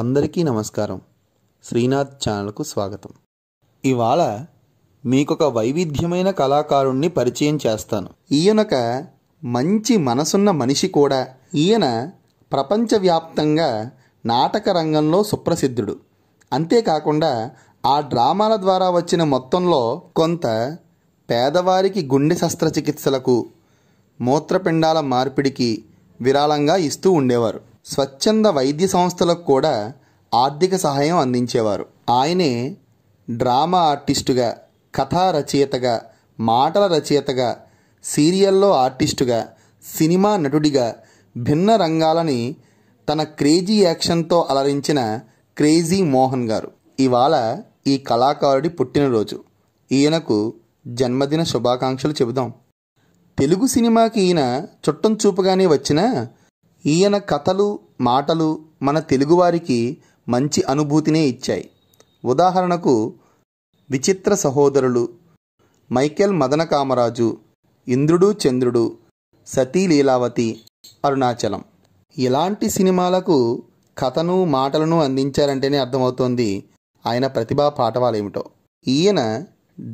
అందరికీ నమస్కారం శ్రీనాథ్ ఛానల్కు స్వాగతం ఇవాళ మీకొక వైవిధ్యమైన కళాకారుణ్ణి పరిచయం చేస్తాను ఈయనొక మంచి మనసున్న మనిషి కూడా ఈయన ప్రపంచవ్యాప్తంగా నాటక రంగంలో సుప్రసిద్ధుడు అంతేకాకుండా ఆ డ్రామాల ద్వారా వచ్చిన మొత్తంలో కొంత పేదవారికి గుండె శస్త్రచికిత్సలకు మూత్రపిండాల మార్పిడికి విరాళంగా ఇస్తూ ఉండేవారు స్వచ్ఛంద వైద్య సంస్థలకు కూడా ఆర్థిక సహాయం అందించేవారు ఆయనే డ్రామా ఆర్టిస్టుగా కథా రచయితగా మాటల రచయితగా సీరియల్లో ఆర్టిస్టుగా సినిమా నటుడిగా భిన్న రంగాలని తన క్రేజీ యాక్షన్తో అలరించిన క్రేజీ మోహన్ గారు ఇవాళ ఈ కళాకారుడి పుట్టినరోజు ఈయనకు జన్మదిన శుభాకాంక్షలు చెబుదాం తెలుగు సినిమాకి ఈయన చుట్టం చూపుగానే వచ్చిన ఈయన కథలు మాటలు మన తెలుగువారికి మంచి అనుభూతినే ఇచ్చాయి ఉదాహరణకు విచిత్ర సహోదరులు మైకేల్ మదన కామరాజు ఇంద్రుడు చంద్రుడు సతీ లీలావతి అరుణాచలం ఇలాంటి సినిమాలకు కథను మాటలను అందించారంటేనే అర్థమవుతోంది ఆయన ప్రతిభా పాఠవాలేమిటో ఈయన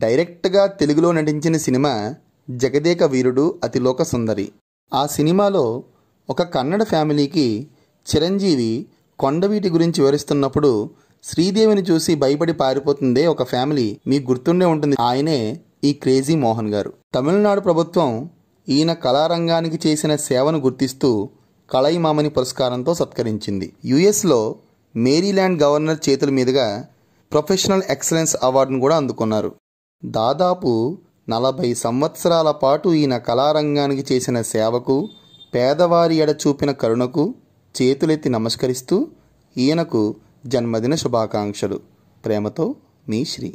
డైరెక్ట్గా తెలుగులో నటించిన సినిమా జగదేక వీరుడు అతిలోక సుందరి ఆ సినిమాలో ఒక కన్నడ ఫ్యామిలీకి చిరంజీవి కొండవీటి గురించి వివరిస్తున్నప్పుడు శ్రీదేవిని చూసి భయపడి పారిపోతుందే ఒక ఫ్యామిలీ మీకు గుర్తుండే ఉంటుంది ఆయనే ఈ క్రేజీ మోహన్ గారు తమిళనాడు ప్రభుత్వం ఈయన కళారంగానికి చేసిన సేవను గుర్తిస్తూ కళైమామని పురస్కారంతో సత్కరించింది యుఎస్లో మేరీల్యాండ్ గవర్నర్ చేతుల మీదుగా ప్రొఫెషనల్ ఎక్సలెన్స్ అవార్డును కూడా అందుకున్నారు దాదాపు నలభై సంవత్సరాల పాటు ఈయన కళారంగానికి చేసిన సేవకు పేదవారి ఎడ చూపిన కరుణకు చేతులెత్తి నమస్కరిస్తూ ఈయనకు జన్మదిన శుభాకాంక్షలు ప్రేమతో మీ శ్రీ